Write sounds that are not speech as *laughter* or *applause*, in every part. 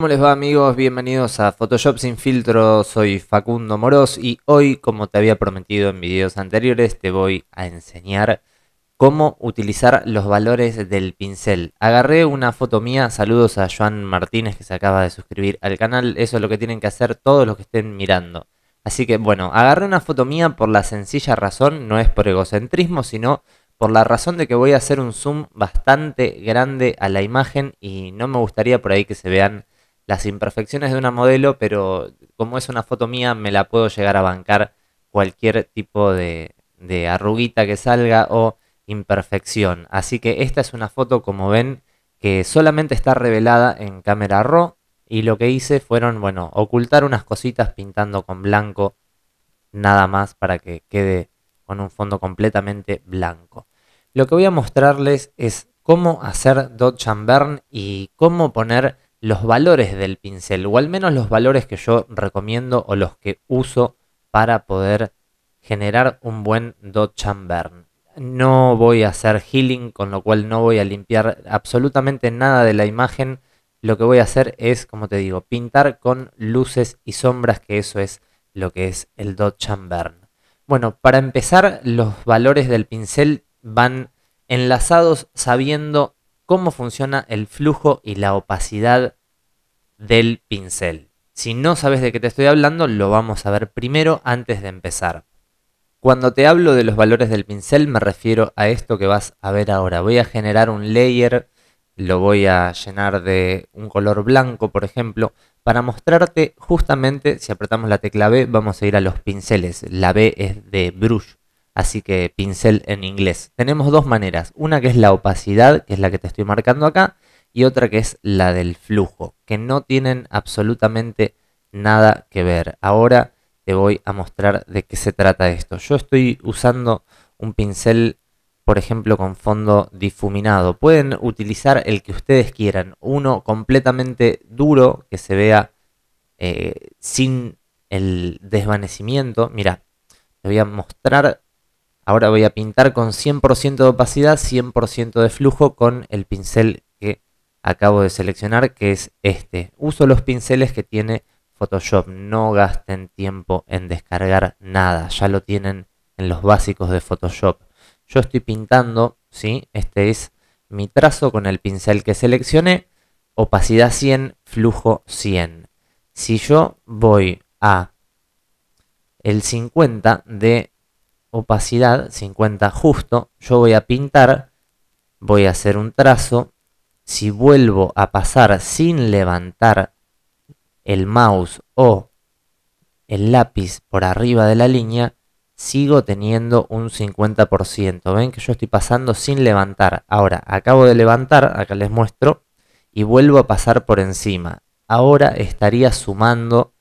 ¿Cómo les va amigos? Bienvenidos a Photoshop sin filtro, soy Facundo Moros y hoy, como te había prometido en videos anteriores, te voy a enseñar cómo utilizar los valores del pincel. Agarré una foto mía, saludos a Joan Martínez que se acaba de suscribir al canal, eso es lo que tienen que hacer todos los que estén mirando. Así que bueno, agarré una foto mía por la sencilla razón, no es por egocentrismo, sino por la razón de que voy a hacer un zoom bastante grande a la imagen y no me gustaría por ahí que se vean las imperfecciones de una modelo, pero como es una foto mía, me la puedo llegar a bancar cualquier tipo de, arruguita que salga o imperfección. Así que esta es una foto, como ven, que solamente está revelada en cámara RAW y lo que hice fueron, bueno, ocultar unas cositas pintando con blanco nada más para que quede con un fondo completamente blanco. Lo que voy a mostrarles es cómo hacer dodge and burn y cómo poner los valores del pincel, o al menos los valores que yo recomiendo o los que uso para poder generar un buen dot chamber. No voy a hacer healing, con lo cual no voy a limpiar absolutamente nada de la imagen. Lo que voy a hacer es, como te digo, pintar con luces y sombras, que eso es lo que es el dot chamber. Bueno, para empezar, los valores del pincel van enlazados sabiendo cómo funciona el flujo y la opacidad del pincel. Si no sabes de qué te estoy hablando, lo vamos a ver primero antes de empezar. Cuando te hablo de los valores del pincel me refiero a esto que vas a ver ahora. Voy a generar un layer, lo voy a llenar de un color blanco, por ejemplo, para mostrarte justamente, si apretamos la tecla B, vamos a ir a los pinceles. La B es de brush, Así que pincel en inglés. Tenemos dos maneras. Una que es la opacidad, que es la que te estoy marcando acá, y otra que es la del flujo, que no tienen absolutamente nada que ver. Ahora te voy a mostrar de qué se trata esto. Yo estoy usando un pincel, por ejemplo, con fondo difuminado. Pueden utilizar el que ustedes quieran. Uno completamente duro, que se vea eh, sin el desvanecimiento. Mira, te voy a mostrar Ahora voy a pintar con 100% de opacidad, 100% de flujo con el pincel que acabo de seleccionar, que es este. Uso los pinceles que tiene Photoshop, no gasten tiempo en descargar nada, ya lo tienen en los básicos de Photoshop. Yo estoy pintando, ¿sí? este es mi trazo con el pincel que seleccioné, opacidad 100, flujo 100. Si yo voy a el 50 de opacidad, 50 justo, yo voy a pintar, voy a hacer un trazo, si vuelvo a pasar sin levantar el mouse o el lápiz por arriba de la línea, sigo teniendo un 50%. Ven que yo estoy pasando sin levantar. Ahora, acabo de levantar, acá les muestro, y vuelvo a pasar por encima. Ahora estaría sumando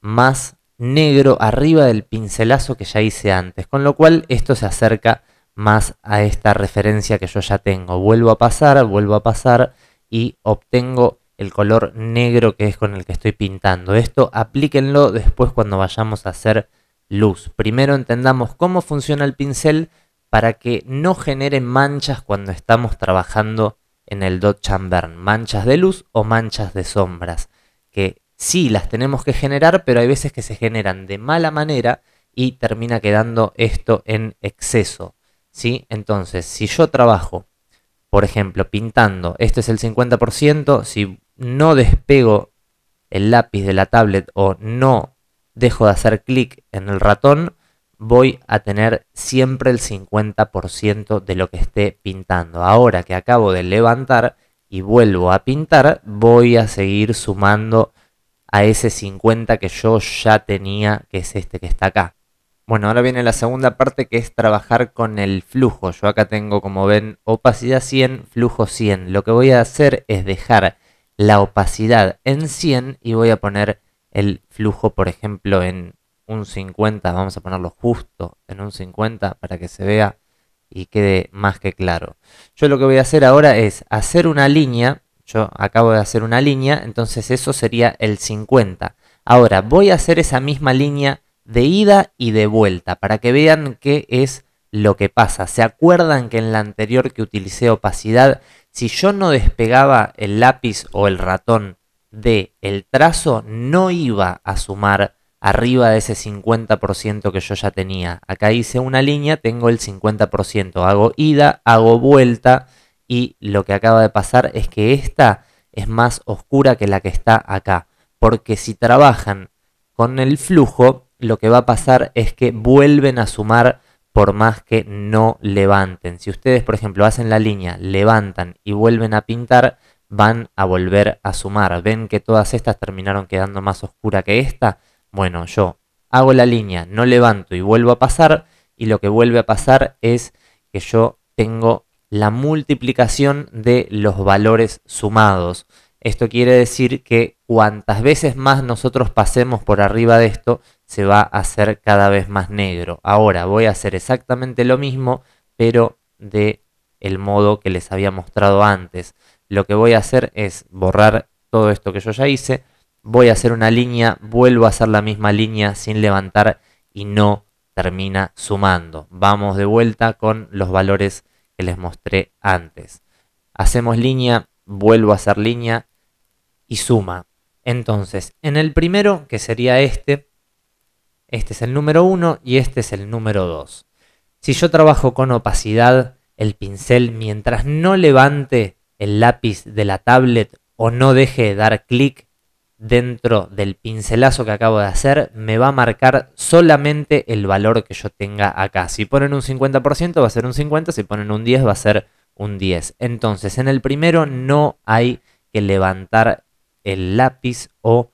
más negro arriba del pincelazo que ya hice antes, con lo cual esto se acerca más a esta referencia que yo ya tengo. Vuelvo a pasar, vuelvo a pasar y obtengo el color negro que es con el que estoy pintando. Esto aplíquenlo después cuando vayamos a hacer luz. Primero entendamos cómo funciona el pincel para que no genere manchas cuando estamos trabajando en el dot chamber, manchas de luz o manchas de sombras, que sí las tenemos que generar, pero hay veces que se generan de mala manera y termina quedando esto en exceso. ¿sí? Entonces, si yo trabajo, por ejemplo, pintando, este es el 50%, si no despego el lápiz de la tablet o no dejo de hacer clic en el ratón, voy a tener siempre el 50% de lo que esté pintando. Ahora que acabo de levantar y vuelvo a pintar, voy a seguir sumando a ese 50 que yo ya tenía, que es este que está acá. Bueno, ahora viene la segunda parte que es trabajar con el flujo. Yo acá tengo, como ven, opacidad 100, flujo 100. Lo que voy a hacer es dejar la opacidad en 100 y voy a poner el flujo, por ejemplo, en un 50. Vamos a ponerlo justo en un 50 para que se vea y quede más que claro. Yo lo que voy a hacer ahora es hacer una línea yo acabo de hacer una línea, entonces eso sería el 50. Ahora, voy a hacer esa misma línea de ida y de vuelta para que vean qué es lo que pasa. ¿Se acuerdan que en la anterior que utilicé opacidad, si yo no despegaba el lápiz o el ratón de el trazo, no iba a sumar arriba de ese 50% que yo ya tenía. Acá hice una línea, tengo el 50%, hago ida, hago vuelta y lo que acaba de pasar es que esta es más oscura que la que está acá. Porque si trabajan con el flujo, lo que va a pasar es que vuelven a sumar por más que no levanten. Si ustedes, por ejemplo, hacen la línea, levantan y vuelven a pintar, van a volver a sumar. ¿Ven que todas estas terminaron quedando más oscura que esta? Bueno, yo hago la línea, no levanto y vuelvo a pasar, y lo que vuelve a pasar es que yo tengo la multiplicación de los valores sumados. Esto quiere decir que cuantas veces más nosotros pasemos por arriba de esto, se va a hacer cada vez más negro. Ahora voy a hacer exactamente lo mismo, pero de el modo que les había mostrado antes. Lo que voy a hacer es borrar todo esto que yo ya hice, voy a hacer una línea, vuelvo a hacer la misma línea sin levantar y no termina sumando. Vamos de vuelta con los valores les mostré antes. Hacemos línea, vuelvo a hacer línea y suma. Entonces, en el primero, que sería este, este es el número 1 y este es el número 2. Si yo trabajo con opacidad, el pincel, mientras no levante el lápiz de la tablet o no deje de dar clic, dentro del pincelazo que acabo de hacer, me va a marcar solamente el valor que yo tenga acá. Si ponen un 50% va a ser un 50, si ponen un 10 va a ser un 10. Entonces, en el primero no hay que levantar el lápiz o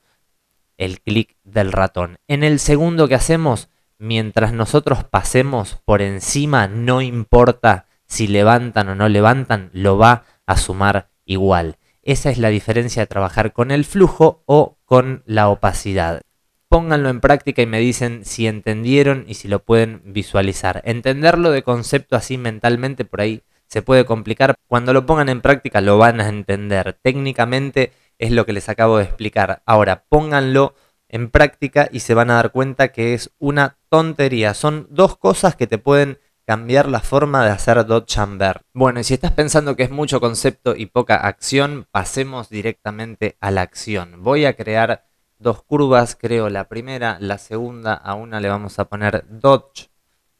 el clic del ratón. En el segundo que hacemos, mientras nosotros pasemos por encima, no importa si levantan o no levantan, lo va a sumar igual. Esa es la diferencia de trabajar con el flujo o con la opacidad. Pónganlo en práctica y me dicen si entendieron y si lo pueden visualizar. Entenderlo de concepto así mentalmente por ahí se puede complicar. Cuando lo pongan en práctica lo van a entender. Técnicamente es lo que les acabo de explicar. Ahora, pónganlo en práctica y se van a dar cuenta que es una tontería. Son dos cosas que te pueden cambiar la forma de hacer Dodge-Chamber. Bueno, y si estás pensando que es mucho concepto y poca acción, pasemos directamente a la acción. Voy a crear dos curvas, creo la primera, la segunda, a una le vamos a poner Dodge,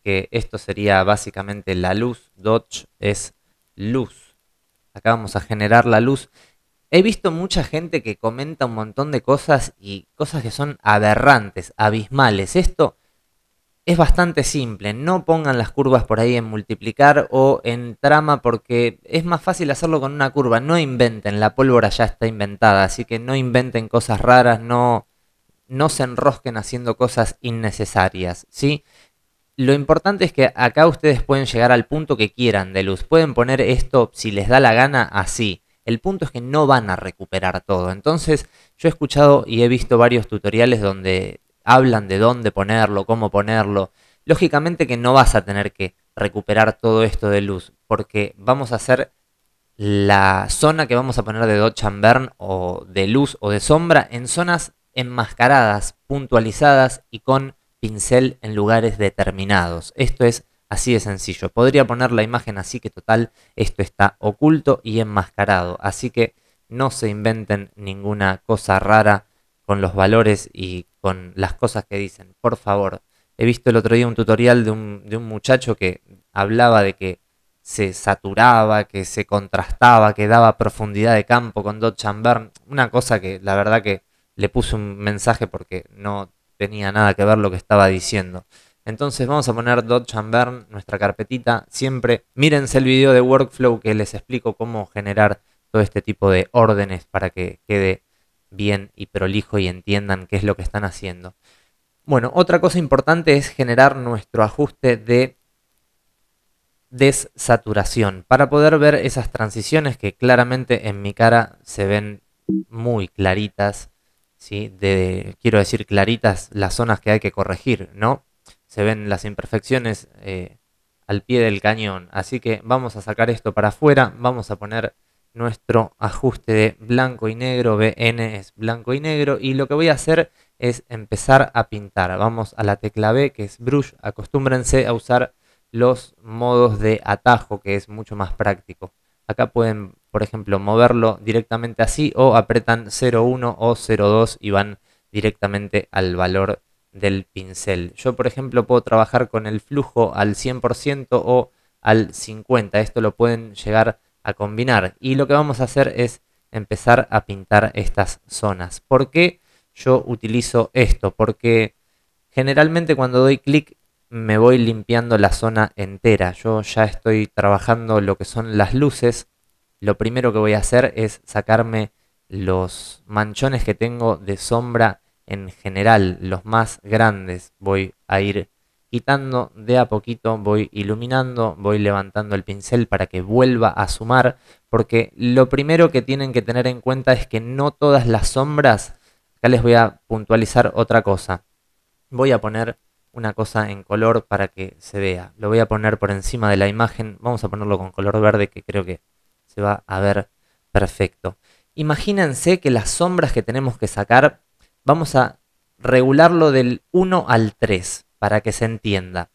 que esto sería básicamente la luz, Dodge es luz. Acá vamos a generar la luz. He visto mucha gente que comenta un montón de cosas y cosas que son aberrantes, abismales. Esto es bastante simple. No pongan las curvas por ahí en multiplicar o en trama porque es más fácil hacerlo con una curva. No inventen, la pólvora ya está inventada, así que no inventen cosas raras, no, no se enrosquen haciendo cosas innecesarias, ¿sí? Lo importante es que acá ustedes pueden llegar al punto que quieran de luz. Pueden poner esto, si les da la gana, así. El punto es que no van a recuperar todo. Entonces, yo he escuchado y he visto varios tutoriales donde hablan de dónde ponerlo, cómo ponerlo. Lógicamente que no vas a tener que recuperar todo esto de luz, porque vamos a hacer la zona que vamos a poner de Dodge and Burn o de luz o de sombra en zonas enmascaradas, puntualizadas y con pincel en lugares determinados. Esto es así de sencillo. Podría poner la imagen así que total, esto está oculto y enmascarado. Así que no se inventen ninguna cosa rara con los valores y con las cosas que dicen. Por favor, he visto el otro día un tutorial de un, muchacho que hablaba de que se saturaba, que se contrastaba, que daba profundidad de campo con Dodge and Una cosa que la verdad que le puse un mensaje porque no tenía nada que ver lo que estaba diciendo. Entonces vamos a poner Dodge and Burn, nuestra carpetita. Siempre mírense el video de workflow que les explico cómo generar todo este tipo de órdenes para que quede bien y prolijo y entiendan qué es lo que están haciendo. Bueno, otra cosa importante es generar nuestro ajuste de desaturación para poder ver esas transiciones que claramente en mi cara se ven muy claritas, ¿sí? quiero decir claritas las zonas que hay que corregir, ¿no? Se ven las imperfecciones eh, al pie del cañón, así que vamos a sacar esto para afuera, vamos a poner nuestro ajuste de blanco y negro, BN es blanco y negro, y lo que voy a hacer es empezar a pintar. Vamos a la tecla B que es Brush, acostúmbrense a usar los modos de atajo que es mucho más práctico. Acá pueden, por ejemplo, moverlo directamente así o apretan 0.1 o 0.2 y van directamente al valor del pincel. Yo, por ejemplo, puedo trabajar con el flujo al 100% o al 50%. Esto lo pueden llegar combinar. Y lo que vamos a hacer es empezar a pintar estas zonas. porque yo utilizo esto? Porque generalmente cuando doy clic me voy limpiando la zona entera. Yo ya estoy trabajando lo que son las luces. Lo primero que voy a hacer es sacarme los manchones que tengo de sombra en general, los más grandes. Voy a ir quitando de a poquito, voy iluminando, voy levantando el pincel para que vuelva a sumar, porque lo primero que tienen que tener en cuenta es que no todas las sombras, acá les voy a puntualizar otra cosa, voy a poner una cosa en color para que se vea, lo voy a poner por encima de la imagen, vamos a ponerlo con color verde que creo que se va a ver perfecto. Imagínense que las sombras que tenemos que sacar, vamos a regularlo del 1 al 3 para que se entienda.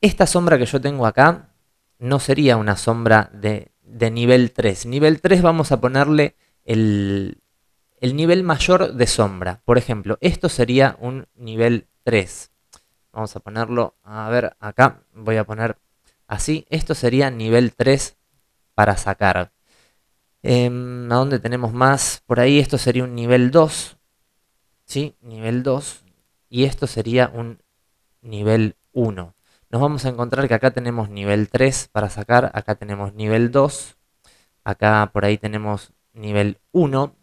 Esta sombra que yo tengo acá no sería una sombra de, nivel 3. Nivel 3 vamos a ponerle el, nivel mayor de sombra. Por ejemplo, esto sería un nivel 3. Vamos a ponerlo, a ver, acá voy a poner así. Esto sería nivel 3 para sacar. Em, ¿A dónde tenemos más? Por ahí esto sería un nivel 2. ¿Sí? Nivel 2. Y esto sería un nivel 1. Nos vamos a encontrar que acá tenemos nivel 3 para sacar, acá tenemos nivel 2, acá por ahí tenemos nivel 1,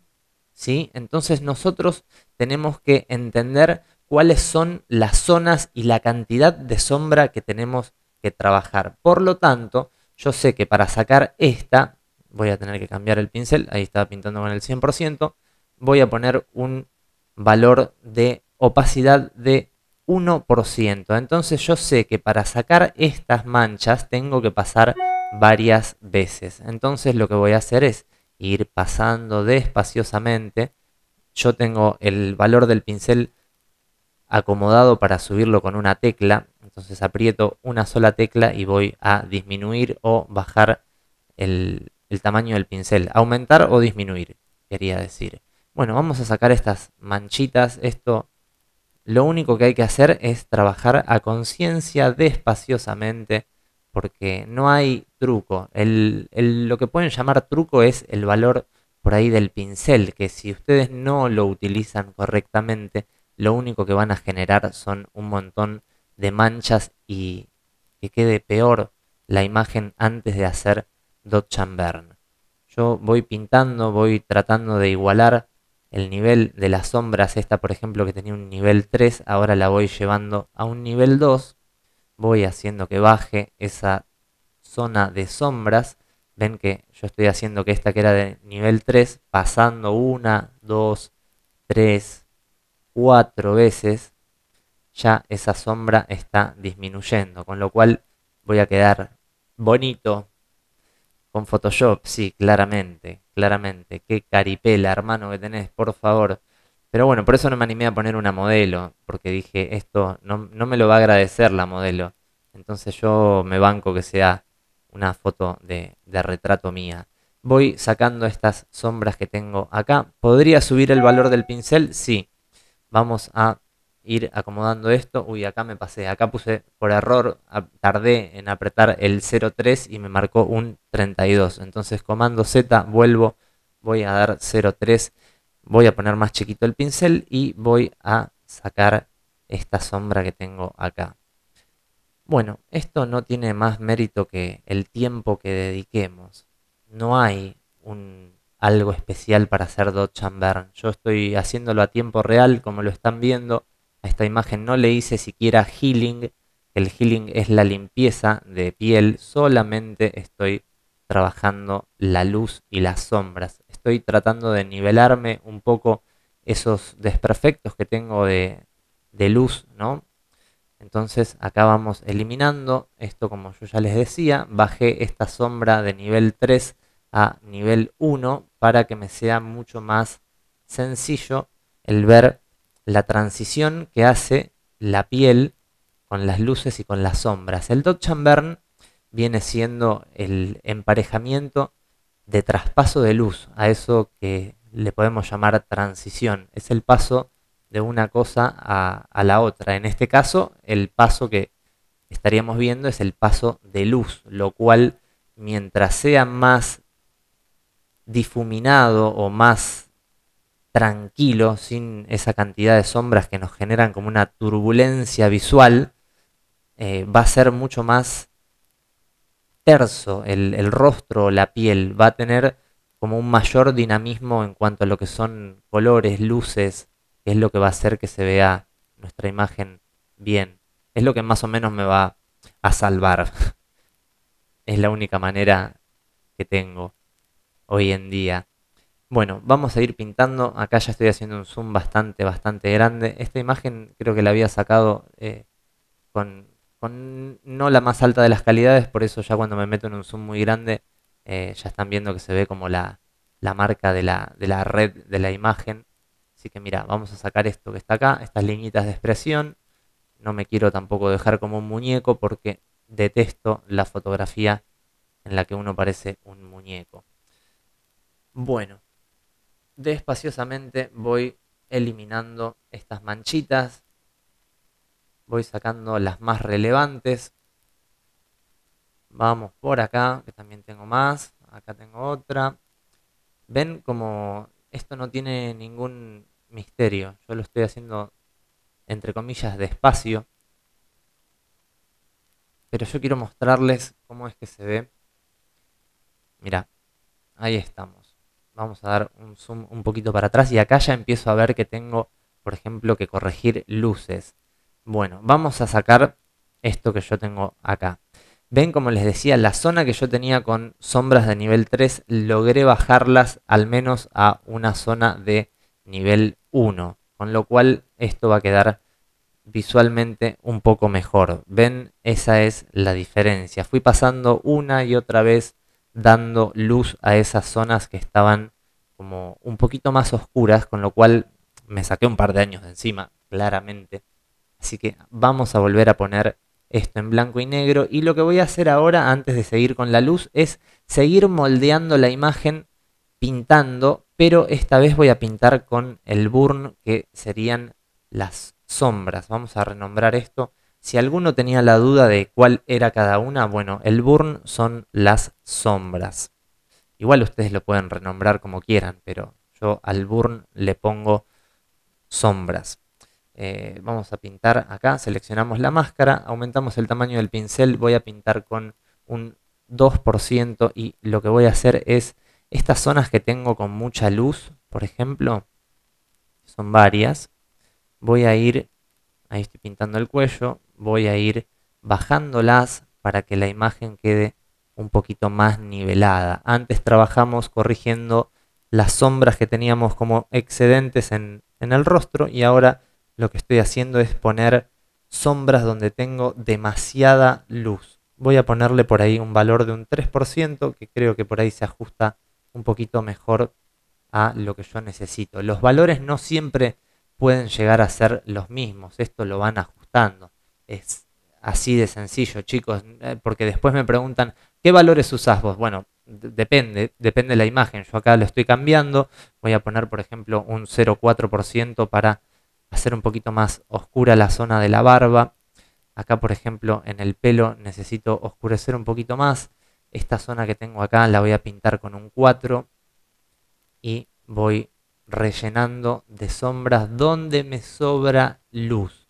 ¿sí? Entonces nosotros tenemos que entender cuáles son las zonas y la cantidad de sombra que tenemos que trabajar. Por lo tanto, yo sé que para sacar esta, voy a tener que cambiar el pincel, ahí estaba pintando con el 100%, voy a poner un valor de opacidad de 1%. Entonces yo sé que para sacar estas manchas tengo que pasar varias veces. Entonces lo que voy a hacer es ir pasando despaciosamente. Yo tengo el valor del pincel acomodado para subirlo con una tecla. Entonces aprieto una sola tecla y voy a disminuir o bajar el, el tamaño del pincel. Aumentar o disminuir, quería decir. Bueno, vamos a sacar estas manchitas. Esto lo único que hay que hacer es trabajar a conciencia, despaciosamente, porque no hay truco. lo que pueden llamar truco es el valor por ahí del pincel, que si ustedes no lo utilizan correctamente, lo único que van a generar son un montón de manchas y que quede peor la imagen antes de hacer dot chambern. Yo voy pintando, voy tratando de igualar el nivel de las sombras, esta por ejemplo que tenía un nivel 3, ahora la voy llevando a un nivel 2, voy haciendo que baje esa zona de sombras, ven que yo estoy haciendo que esta que era de nivel 3, pasando una, dos, tres, cuatro veces, ya esa sombra está disminuyendo, con lo cual voy a quedar bonito con Photoshop, sí, claramente, claramente. Qué caripela, hermano, que tenés, por favor. Pero bueno, por eso no me animé a poner una modelo, porque dije, esto no, me lo va a agradecer la modelo. Entonces yo me banco que sea una foto de, de retrato mía. Voy sacando estas sombras que tengo acá. ¿Podría subir el valor del pincel? Sí. Vamos a ir acomodando esto. Uy, acá me pasé, acá puse por error, tardé en apretar el 03 y me marcó un 32. Entonces comando Z, vuelvo, voy a dar 03, voy a poner más chiquito el pincel y voy a sacar esta sombra que tengo acá. Bueno, esto no tiene más mérito que el tiempo que dediquemos. No hay un algo especial para hacer Dodge and Yo estoy haciéndolo a tiempo real, como lo están viendo a esta imagen no le hice siquiera healing. El healing es la limpieza de piel. Solamente estoy trabajando la luz y las sombras. Estoy tratando de nivelarme un poco esos desperfectos que tengo de, luz, ¿no? Entonces acá vamos eliminando esto como yo ya les decía. Bajé esta sombra de nivel 3 a nivel 1 para que me sea mucho más sencillo el ver la transición que hace la piel con las luces y con las sombras. El Dodge Burn viene siendo el emparejamiento de traspaso de luz, a eso que le podemos llamar transición. Es el paso de una cosa a, a, la otra. En este caso, el paso que estaríamos viendo es el paso de luz, lo cual mientras sea más difuminado o más tranquilo, sin esa cantidad de sombras que nos generan como una turbulencia visual, eh, va a ser mucho más terso el, el rostro, la piel, va a tener como un mayor dinamismo en cuanto a lo que son colores, luces, que es lo que va a hacer que se vea nuestra imagen bien. Es lo que más o menos me va a salvar. *laughs* es la única manera que tengo hoy en día. Bueno, vamos a ir pintando. Acá ya estoy haciendo un zoom bastante, bastante grande. Esta imagen creo que la había sacado eh, con, no la más alta de las calidades, por eso ya cuando me meto en un zoom muy grande, eh, ya están viendo que se ve como la, marca de la, de la red de la imagen. Así que mira, vamos a sacar esto que está acá, estas líneas de expresión. No me quiero tampoco dejar como un muñeco porque detesto la fotografía en la que uno parece un muñeco. Bueno, despaciosamente voy eliminando estas manchitas, voy sacando las más relevantes. Vamos por acá, que también tengo más, acá tengo otra. Ven como esto no tiene ningún misterio, yo lo estoy haciendo entre comillas despacio. Pero yo quiero mostrarles cómo es que se ve. Mira, ahí estamos vamos a dar un zoom un poquito para atrás y acá ya empiezo a ver que tengo, por ejemplo, que corregir luces. Bueno, vamos a sacar esto que yo tengo acá. Ven, como les decía, la zona que yo tenía con sombras de nivel 3, logré bajarlas al menos a una zona de nivel 1. Con lo cual, esto va a quedar visualmente un poco mejor. Ven, esa es la diferencia. Fui pasando una y otra vez dando luz a esas zonas que estaban como un poquito más oscuras, con lo cual me saqué un par de años de encima, claramente. Así que vamos a volver a poner esto en blanco y negro. Y lo que voy a hacer ahora, antes de seguir con la luz, es seguir moldeando la imagen pintando, pero esta vez voy a pintar con el burn, que serían las sombras. Vamos a renombrar esto si alguno tenía la duda de cuál era cada una, bueno, el burn son las sombras. Igual ustedes lo pueden renombrar como quieran, pero yo al burn le pongo sombras. Eh, vamos a pintar acá, seleccionamos la máscara, aumentamos el tamaño del pincel, voy a pintar con un 2% y lo que voy a hacer es estas zonas que tengo con mucha luz, por ejemplo, son varias, voy a ir ahí estoy pintando el cuello, voy a ir bajándolas para que la imagen quede un poquito más nivelada. Antes trabajamos corrigiendo las sombras que teníamos como excedentes en, el rostro y ahora lo que estoy haciendo es poner sombras donde tengo demasiada luz. Voy a ponerle por ahí un valor de un 3% que creo que por ahí se ajusta un poquito mejor a lo que yo necesito. Los valores no siempre pueden llegar a ser los mismos. Esto lo van ajustando. Es así de sencillo, chicos, eh, porque después me preguntan, ¿qué valores usas vos? Bueno, depende, depende de la imagen. Yo acá lo estoy cambiando. Voy a poner, por ejemplo, un 0,4% para hacer un poquito más oscura la zona de la barba. Acá, por ejemplo, en el pelo necesito oscurecer un poquito más. Esta zona que tengo acá la voy a pintar con un 4 y voy rellenando de sombras donde me sobra luz.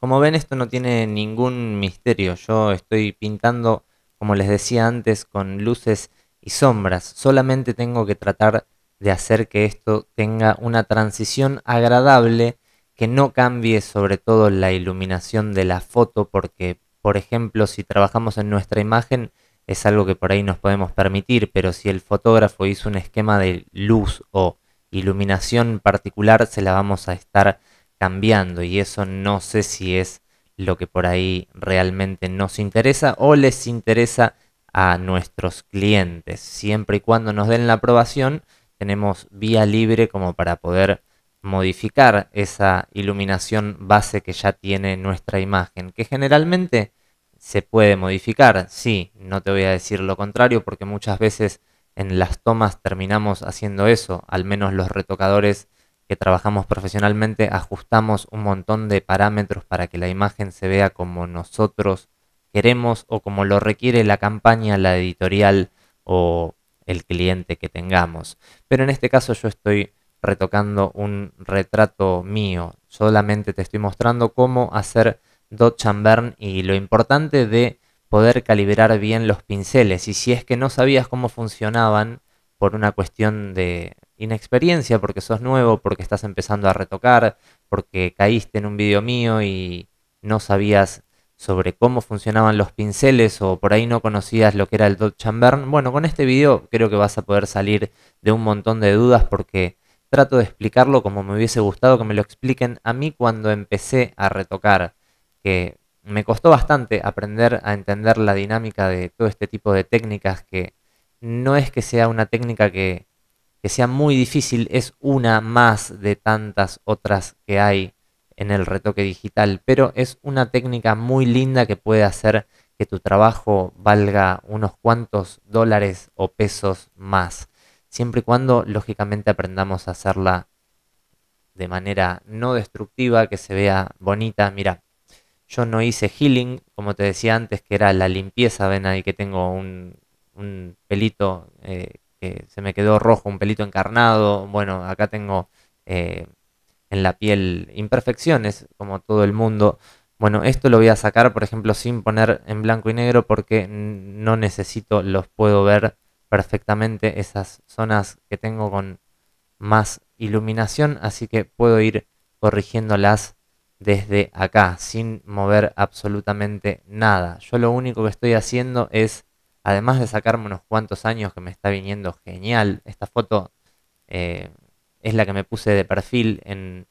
Como ven, esto no tiene ningún misterio. Yo estoy pintando, como les decía antes, con luces y sombras. Solamente tengo que tratar de hacer que esto tenga una transición agradable, que no cambie sobre todo la iluminación de la foto, porque, por ejemplo, si trabajamos en nuestra imagen, es algo que por ahí nos podemos permitir, pero si el fotógrafo hizo un esquema de luz o iluminación particular se la vamos a estar cambiando y eso no sé si es lo que por ahí realmente nos interesa o les interesa a nuestros clientes. Siempre y cuando nos den la aprobación, tenemos vía libre como para poder modificar esa iluminación base que ya tiene nuestra imagen, que generalmente se puede modificar, sí, no te voy a decir lo contrario porque muchas veces en las tomas terminamos haciendo eso, al menos los retocadores que trabajamos profesionalmente ajustamos un montón de parámetros para que la imagen se vea como nosotros queremos o como lo requiere la campaña, la editorial o el cliente que tengamos. Pero en este caso yo estoy retocando un retrato mío, solamente te estoy mostrando cómo hacer dot and burn y lo importante de poder calibrar bien los pinceles. Y si es que no sabías cómo funcionaban por una cuestión de inexperiencia, porque sos nuevo, porque estás empezando a retocar, porque caíste en un vídeo mío y no sabías sobre cómo funcionaban los pinceles o por ahí no conocías lo que era el Dodge Chambern, Bueno, con este vídeo creo que vas a poder salir de un montón de dudas porque trato de explicarlo como me hubiese gustado que me lo expliquen a mí cuando empecé a retocar, que me costó bastante aprender a entender la dinámica de todo este tipo de técnicas que no es que sea una técnica que, sea muy difícil, es una más de tantas otras que hay en el retoque digital, pero es una técnica muy linda que puede hacer que tu trabajo valga unos cuantos dólares o pesos más, siempre y cuando lógicamente aprendamos a hacerla de manera no destructiva, que se vea bonita. Mira, yo no hice healing, como te decía antes, que era la limpieza. Ven ahí que tengo un, pelito eh, que se me quedó rojo, un pelito encarnado. Bueno, acá tengo eh, en la piel imperfecciones, como todo el mundo. Bueno, esto lo voy a sacar, por ejemplo, sin poner en blanco y negro porque no necesito, los puedo ver perfectamente esas zonas que tengo con más iluminación, así que puedo ir corrigiéndolas desde acá, sin mover absolutamente nada. Yo lo único que estoy haciendo es, además de sacarme unos cuantos años que me está viniendo genial, esta foto eh, es la que me puse de perfil en,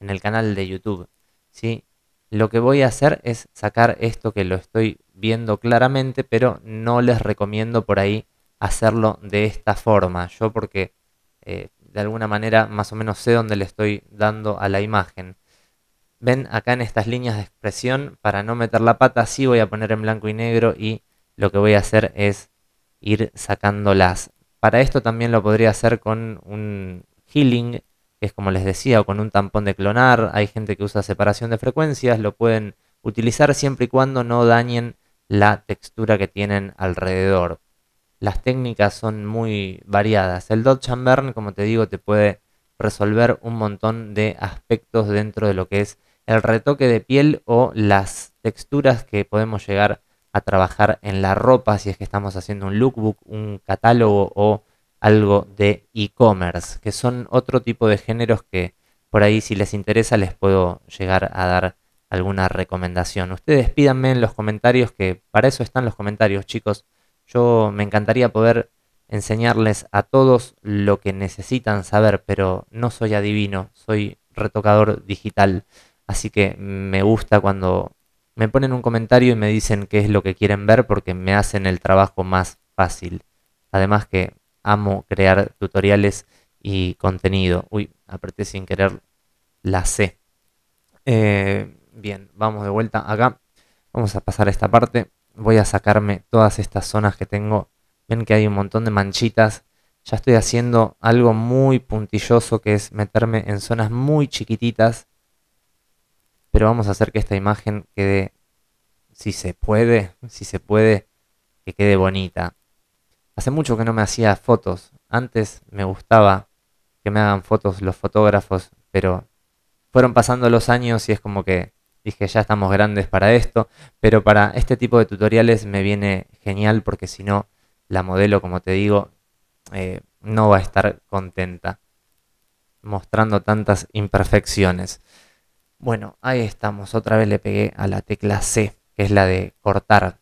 el canal de YouTube. ¿sí? Lo que voy a hacer es sacar esto que lo estoy viendo claramente, pero no les recomiendo por ahí hacerlo de esta forma. Yo porque eh, de alguna manera más o menos sé dónde le estoy dando a la imagen ven acá en estas líneas de expresión, para no meter la pata, sí voy a poner en blanco y negro y lo que voy a hacer es ir sacándolas. Para esto también lo podría hacer con un healing, que es como les decía, o con un tampón de clonar. Hay gente que usa separación de frecuencias, lo pueden utilizar siempre y cuando no dañen la textura que tienen alrededor. Las técnicas son muy variadas. El Dodge and Burn, como te digo, te puede resolver un montón de aspectos dentro de lo que es el retoque de piel o las texturas que podemos llegar a trabajar en la ropa si es que estamos haciendo un lookbook, un catálogo o algo de e-commerce, que son otro tipo de géneros que por ahí si les interesa les puedo llegar a dar alguna recomendación. Ustedes pídanme en los comentarios, que para eso están los comentarios chicos. Yo me encantaría poder enseñarles a todos lo que necesitan saber, pero no soy adivino, soy retocador digital. Así que me gusta cuando me ponen un comentario y me dicen qué es lo que quieren ver porque me hacen el trabajo más fácil. Además que amo crear tutoriales y contenido. Uy, apreté sin querer la C. Eh, bien, vamos de vuelta acá. Vamos a pasar a esta parte. Voy a sacarme todas estas zonas que tengo. Ven que hay un montón de manchitas. Ya estoy haciendo algo muy puntilloso que es meterme en zonas muy chiquititas pero vamos a hacer que esta imagen quede, si se puede, si se puede, que quede bonita. Hace mucho que no me hacía fotos, antes me gustaba que me hagan fotos los fotógrafos, pero fueron pasando los años y es como que dije ya estamos grandes para esto, pero para este tipo de tutoriales me viene genial porque si no, la modelo, como te digo, eh, no va a estar contenta mostrando tantas imperfecciones. Bueno, ahí estamos. Otra vez le pegué a la tecla C, que es la de cortar.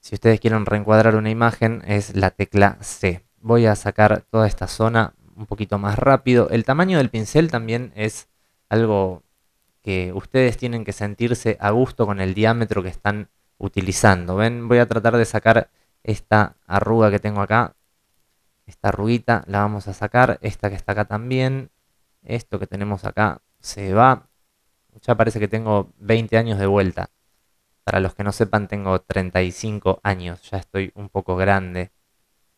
Si ustedes quieren reencuadrar una imagen, es la tecla C. Voy a sacar toda esta zona un poquito más rápido. El tamaño del pincel también es algo que ustedes tienen que sentirse a gusto con el diámetro que están utilizando. ¿Ven? Voy a tratar de sacar esta arruga que tengo acá. Esta arruguita la vamos a sacar. Esta que está acá también. Esto que tenemos acá se va ya parece que tengo 20 años de vuelta. Para los que no sepan, tengo 35 años, ya estoy un poco grande.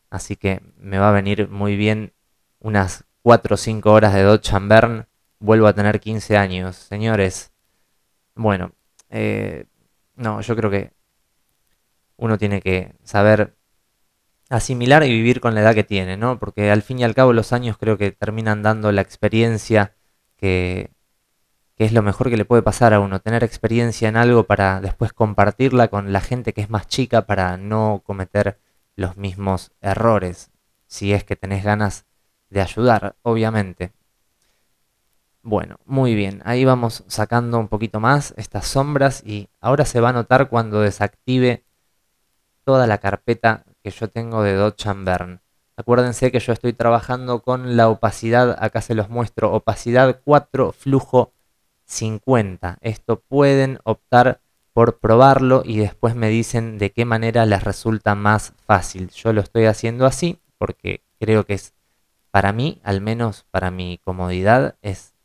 Así que me va a venir muy bien unas 4 o 5 horas de Dodge and Vuelvo a tener 15 años, señores. Bueno, eh, no, yo creo que uno tiene que saber asimilar y vivir con la edad que tiene, ¿no? Porque al fin y al cabo los años creo que terminan dando la experiencia que, que es lo mejor que le puede pasar a uno, tener experiencia en algo para después compartirla con la gente que es más chica para no cometer los mismos errores, si es que tenés ganas de ayudar, obviamente. Bueno, muy bien, ahí vamos sacando un poquito más estas sombras y ahora se va a notar cuando desactive toda la carpeta que yo tengo de Dodge chambern Acuérdense que yo estoy trabajando con la opacidad, acá se los muestro, opacidad 4, flujo 50. Esto pueden optar por probarlo y después me dicen de qué manera les resulta más fácil. Yo lo estoy haciendo así porque creo que es para mí, al menos para mi comodidad, es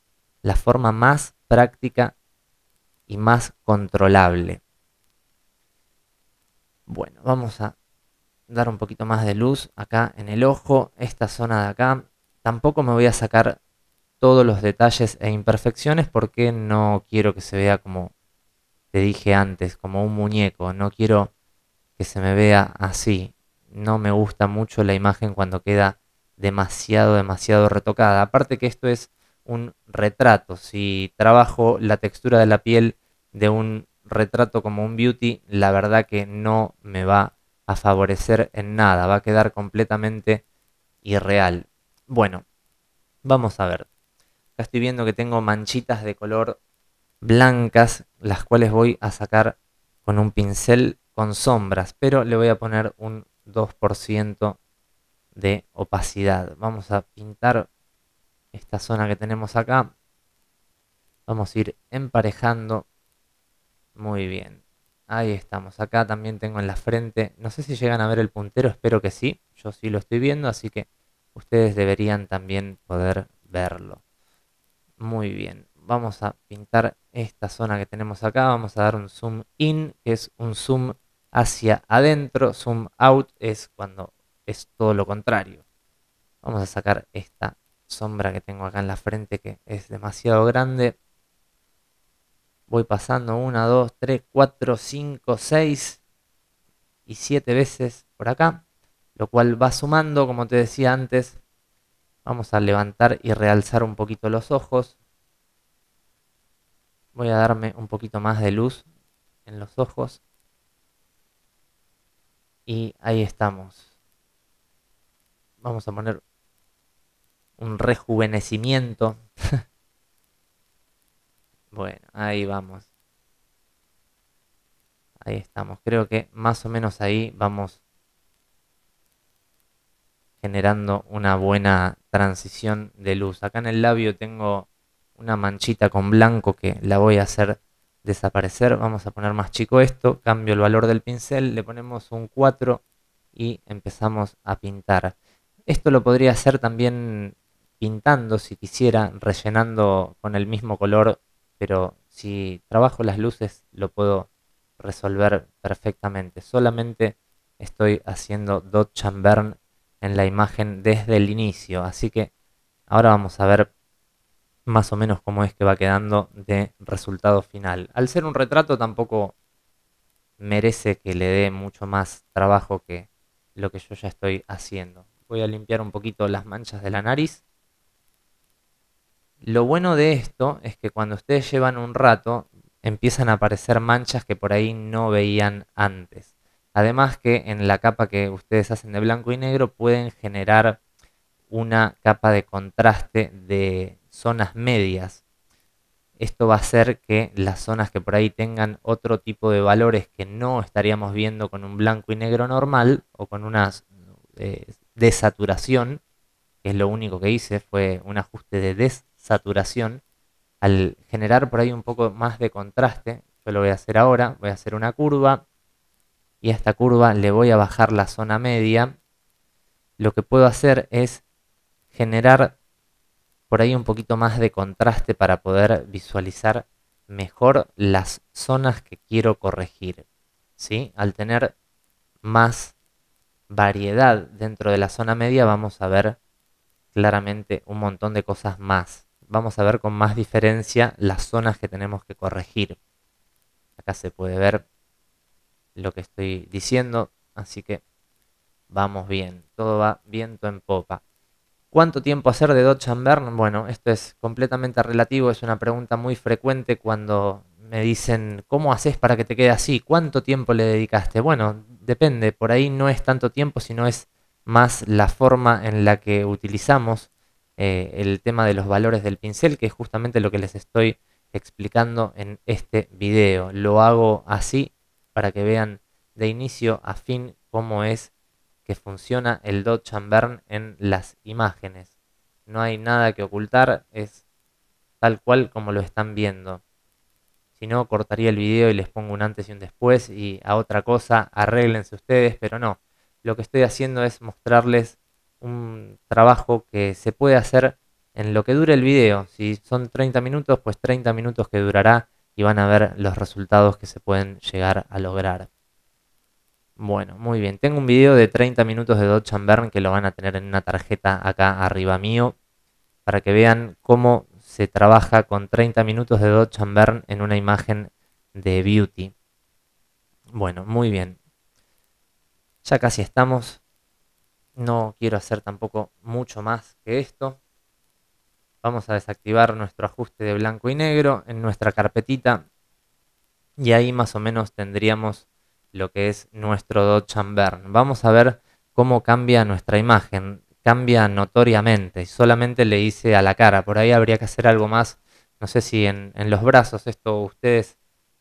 la forma más práctica y más controlable. Bueno, vamos a dar un poquito más de luz acá en el ojo, esta zona de acá. Tampoco me voy a sacar todos los detalles e imperfecciones porque no quiero que se vea como te dije antes, como un muñeco, no quiero que se me vea así. No me gusta mucho la imagen cuando queda demasiado, demasiado retocada. Aparte que esto es un retrato. Si trabajo la textura de la piel de un retrato como un beauty, la verdad que no me va a favorecer en nada. Va a quedar completamente irreal. Bueno, vamos a ver estoy viendo que tengo manchitas de color blancas, las cuales voy a sacar con un pincel con sombras, pero le voy a poner un 2% de opacidad. Vamos a pintar esta zona que tenemos acá. Vamos a ir emparejando. Muy bien. Ahí estamos. Acá también tengo en la frente. No sé si llegan a ver el puntero. Espero que sí. Yo sí lo estoy viendo. Así que ustedes deberían también poder verlo. Muy bien, vamos a pintar esta zona que tenemos acá, vamos a dar un zoom in, que es un zoom hacia adentro, zoom out es cuando es todo lo contrario. Vamos a sacar esta sombra que tengo acá en la frente que es demasiado grande. Voy pasando 1, 2, 3, 4, 5, 6 y 7 veces por acá, lo cual va sumando, como te decía antes, Vamos a levantar y realzar un poquito los ojos. Voy a darme un poquito más de luz en los ojos. Y ahí estamos. Vamos a poner un rejuvenecimiento. *laughs* bueno, ahí vamos. Ahí estamos. Creo que más o menos ahí vamos generando una buena transición de luz. Acá en el labio tengo una manchita con blanco que la voy a hacer desaparecer. Vamos a poner más chico esto, cambio el valor del pincel, le ponemos un 4 y empezamos a pintar. Esto lo podría hacer también pintando si quisiera, rellenando con el mismo color, pero si trabajo las luces lo puedo resolver perfectamente. Solamente estoy haciendo dot chamber en la imagen desde el inicio. Así que ahora vamos a ver más o menos cómo es que va quedando de resultado final. Al ser un retrato tampoco merece que le dé mucho más trabajo que lo que yo ya estoy haciendo. Voy a limpiar un poquito las manchas de la nariz. Lo bueno de esto es que cuando ustedes llevan un rato empiezan a aparecer manchas que por ahí no veían antes. Además que en la capa que ustedes hacen de blanco y negro pueden generar una capa de contraste de zonas medias. Esto va a hacer que las zonas que por ahí tengan otro tipo de valores que no estaríamos viendo con un blanco y negro normal o con una eh, desaturación, que es lo único que hice, fue un ajuste de desaturación, al generar por ahí un poco más de contraste, yo lo voy a hacer ahora, voy a hacer una curva, y a esta curva le voy a bajar la zona media, lo que puedo hacer es generar por ahí un poquito más de contraste para poder visualizar mejor las zonas que quiero corregir. ¿sí? Al tener más variedad dentro de la zona media vamos a ver claramente un montón de cosas más. Vamos a ver con más diferencia las zonas que tenemos que corregir. Acá se puede ver lo que estoy diciendo, así que vamos bien, todo va viento en popa. ¿Cuánto tiempo hacer de Dodge and Burn? Bueno, esto es completamente relativo, es una pregunta muy frecuente cuando me dicen, ¿cómo haces para que te quede así? ¿Cuánto tiempo le dedicaste? Bueno, depende, por ahí no es tanto tiempo, sino es más la forma en la que utilizamos eh, el tema de los valores del pincel, que es justamente lo que les estoy explicando en este video. Lo hago así para que vean de inicio a fin cómo es que funciona el Dodge and Burn en las imágenes. No hay nada que ocultar, es tal cual como lo están viendo. Si no, cortaría el video y les pongo un antes y un después y a otra cosa, arréglense ustedes, pero no. Lo que estoy haciendo es mostrarles un trabajo que se puede hacer en lo que dure el video. Si son 30 minutos, pues 30 minutos que durará y van a ver los resultados que se pueden llegar a lograr. Bueno, muy bien. Tengo un video de 30 minutos de Dodge Burn que lo van a tener en una tarjeta acá arriba mío para que vean cómo se trabaja con 30 minutos de Dodge Burn en una imagen de Beauty. Bueno, muy bien. Ya casi estamos. No quiero hacer tampoco mucho más que esto. Vamos a desactivar nuestro ajuste de blanco y negro en nuestra carpetita y ahí más o menos tendríamos lo que es nuestro Dodge Burn. Vamos a ver cómo cambia nuestra imagen. Cambia notoriamente. Solamente le hice a la cara. Por ahí habría que hacer algo más. No sé si en, los brazos. Esto ustedes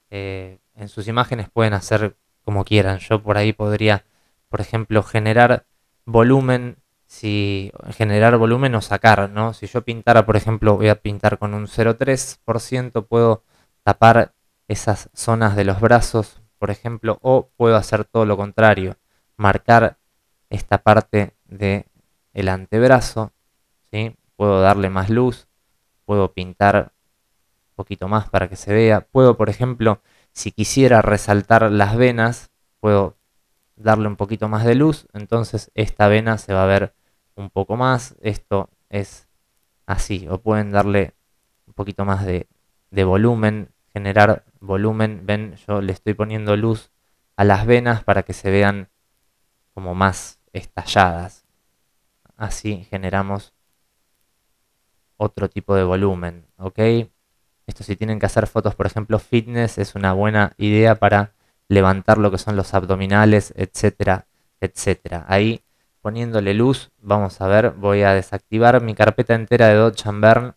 eh, en sus imágenes pueden hacer como quieran. Yo por ahí podría, por ejemplo, generar volumen si generar volumen o sacar, ¿no? Si yo pintara, por ejemplo, voy a pintar con un 0,3%, puedo tapar esas zonas de los brazos, por ejemplo, o puedo hacer todo lo contrario, marcar esta parte del el antebrazo, ¿sí? Puedo darle más luz, puedo pintar un poquito más para que se vea, puedo, por ejemplo, si quisiera resaltar las venas, puedo darle un poquito más de luz, entonces esta vena se va a ver un poco más, esto es así, o pueden darle un poquito más de, volumen, generar volumen, ven, yo le estoy poniendo luz a las venas para que se vean como más estalladas. Así generamos otro tipo de volumen, ¿ok? Esto si tienen que hacer fotos, por ejemplo, fitness, es una buena idea para levantar lo que son los abdominales, etcétera, etcétera. Ahí poniéndole luz. Vamos a ver, voy a desactivar mi carpeta entera de Dodge and Burn.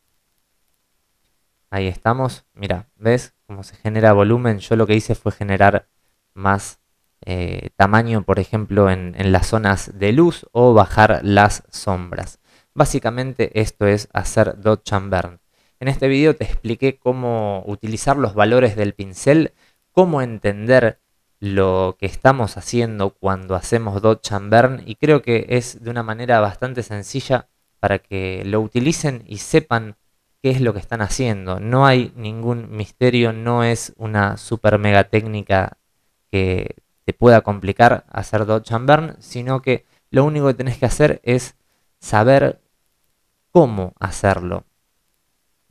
Ahí estamos. Mira, ¿ves cómo se genera volumen? Yo lo que hice fue generar más eh, tamaño, por ejemplo, en, las zonas de luz o bajar las sombras. Básicamente esto es hacer Dodge and Burn. En este video te expliqué cómo utilizar los valores del pincel, cómo entender lo que estamos haciendo cuando hacemos Dodge and Burn y creo que es de una manera bastante sencilla para que lo utilicen y sepan qué es lo que están haciendo. No hay ningún misterio, no es una super mega técnica que te pueda complicar hacer Dodge and Burn, sino que lo único que tenés que hacer es saber cómo hacerlo.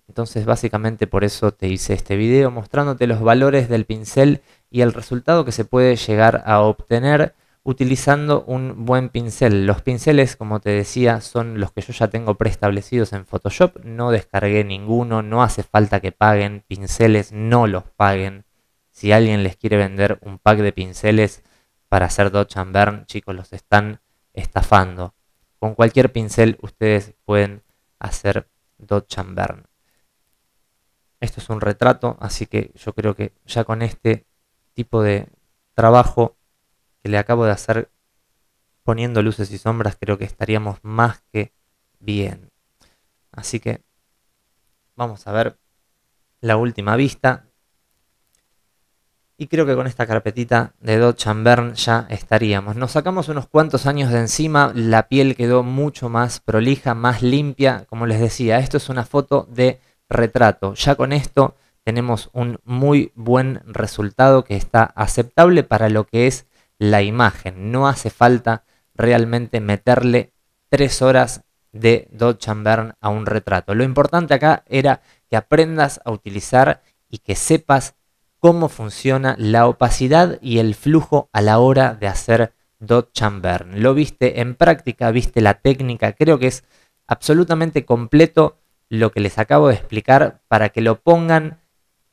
Entonces básicamente por eso te hice este video mostrándote los valores del pincel y el resultado que se puede llegar a obtener utilizando un buen pincel. Los pinceles, como te decía, son los que yo ya tengo preestablecidos en Photoshop. No descargué ninguno, no hace falta que paguen pinceles, no los paguen. Si alguien les quiere vender un pack de pinceles para hacer Dodge and Burn, chicos, los están estafando. Con cualquier pincel ustedes pueden hacer Dodge and Burn. Esto es un retrato, así que yo creo que ya con este tipo de trabajo que le acabo de hacer poniendo luces y sombras, creo que estaríamos más que bien. Así que vamos a ver la última vista. Y creo que con esta carpetita de Dodge Chambern ya estaríamos. Nos sacamos unos cuantos años de encima, la piel quedó mucho más prolija, más limpia. Como les decía, esto es una foto de retrato. Ya con esto tenemos un muy buen resultado que está aceptable para lo que es la imagen. No hace falta realmente meterle tres horas de Dodge and Burn a un retrato. Lo importante acá era que aprendas a utilizar y que sepas cómo funciona la opacidad y el flujo a la hora de hacer Dodge and Lo viste en práctica, viste la técnica, creo que es absolutamente completo lo que les acabo de explicar para que lo pongan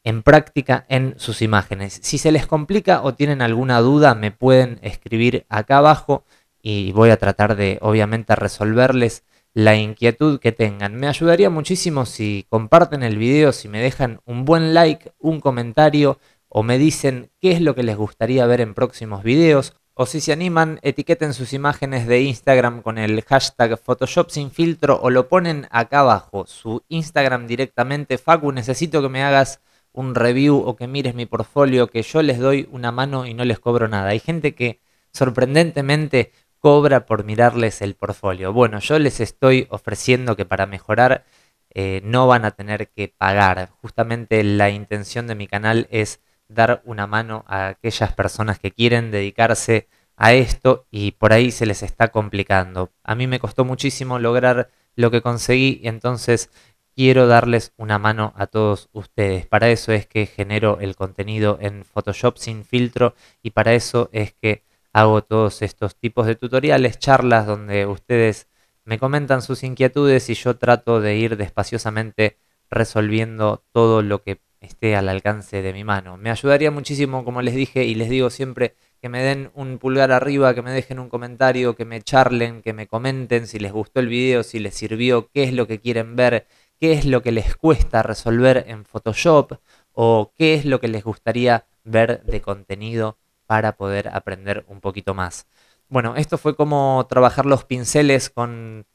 en práctica en sus imágenes. Si se les complica o tienen alguna duda, me pueden escribir acá abajo y voy a tratar de, obviamente, resolverles la inquietud que tengan. Me ayudaría muchísimo si comparten el video, si me dejan un buen like, un comentario o me dicen qué es lo que les gustaría ver en próximos videos. O si se animan, etiqueten sus imágenes de Instagram con el hashtag Photoshop sin filtro o lo ponen acá abajo, su Instagram directamente. Facu, necesito que me hagas un review o que mires mi portfolio, que yo les doy una mano y no les cobro nada. Hay gente que sorprendentemente cobra por mirarles el portfolio. Bueno, yo les estoy ofreciendo que para mejorar eh, no van a tener que pagar. Justamente la intención de mi canal es dar una mano a aquellas personas que quieren dedicarse a esto y por ahí se les está complicando. A mí me costó muchísimo lograr lo que conseguí y entonces quiero darles una mano a todos ustedes. Para eso es que genero el contenido en Photoshop sin filtro y para eso es que hago todos estos tipos de tutoriales, charlas donde ustedes me comentan sus inquietudes y yo trato de ir despaciosamente resolviendo todo lo que esté al alcance de mi mano. Me ayudaría muchísimo, como les dije y les digo siempre, que me den un pulgar arriba, que me dejen un comentario, que me charlen, que me comenten si les gustó el video, si les sirvió, qué es lo que quieren ver, qué es lo que les cuesta resolver en Photoshop o qué es lo que les gustaría ver de contenido para poder aprender un poquito más. Bueno, esto fue como trabajar los pinceles con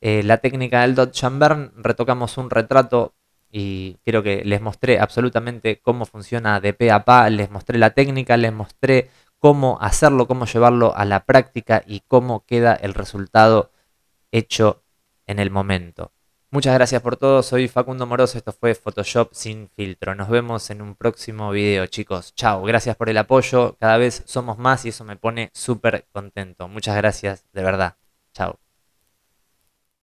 eh, la técnica del Dot Chamber. Retocamos un retrato y creo que les mostré absolutamente cómo funciona de pe a pa, les mostré la técnica, les mostré cómo hacerlo, cómo llevarlo a la práctica y cómo queda el resultado hecho en el momento. Muchas gracias por todo, soy Facundo Moroso, esto fue Photoshop sin filtro. Nos vemos en un próximo video, chicos. Chao, gracias por el apoyo, cada vez somos más y eso me pone súper contento. Muchas gracias, de verdad. Chao.